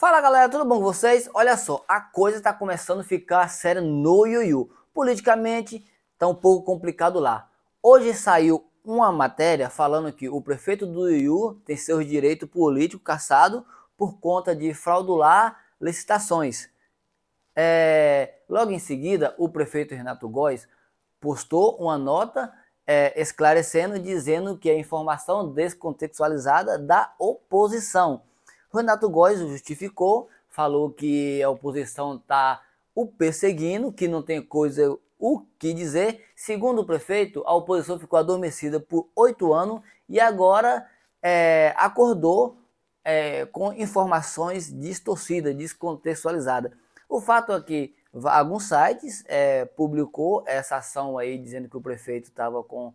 Fala galera, tudo bom com vocês? Olha só, a coisa está começando a ficar séria no Yuyu. Politicamente, está um pouco complicado lá. Hoje saiu uma matéria falando que o prefeito do Yuyu tem seus direitos políticos caçados por conta de fraudular licitações. É... Logo em seguida, o prefeito Renato Góes postou uma nota é, esclarecendo, dizendo que é informação descontextualizada da oposição Renato Góes justificou, falou que a oposição está o perseguindo, que não tem coisa o que dizer. Segundo o prefeito, a oposição ficou adormecida por oito anos e agora é, acordou é, com informações distorcidas, descontextualizadas. O fato é que alguns sites é, publicou essa ação aí dizendo que o prefeito estava com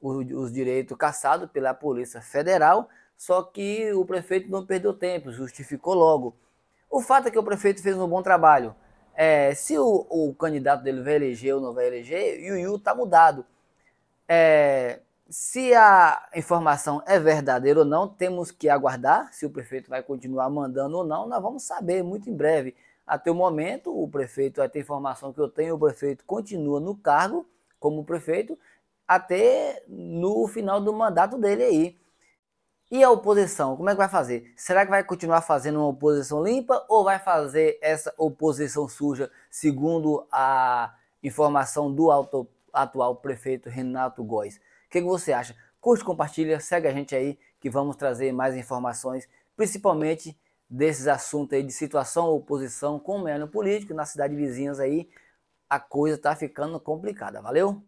os, direitos caçados pela Polícia Federal. Só que o prefeito não perdeu tempo, justificou logo. O fato é que o prefeito fez um bom trabalho. É, se o, o, candidato dele vai eleger ou não vai eleger, o Yu está mudado. É, se a informação é verdadeira ou não, temos que aguardar se o prefeito vai continuar mandando ou não. Nós vamos saber muito em breve. Até o momento, o prefeito vai ter informação que eu tenho, o prefeito continua no cargo como prefeito até no final do mandato dele aí. E a oposição, como é que vai fazer? Será que vai continuar fazendo uma oposição limpa ou vai fazer essa oposição suja, segundo a informação do auto, atual prefeito Renato Góes? O que, que você acha? Curte, compartilha, segue a gente aí que vamos trazer mais informações, principalmente desses assuntos aí de situação, oposição, com o é político, na cidade vizinhas aí, a coisa tá ficando complicada, valeu?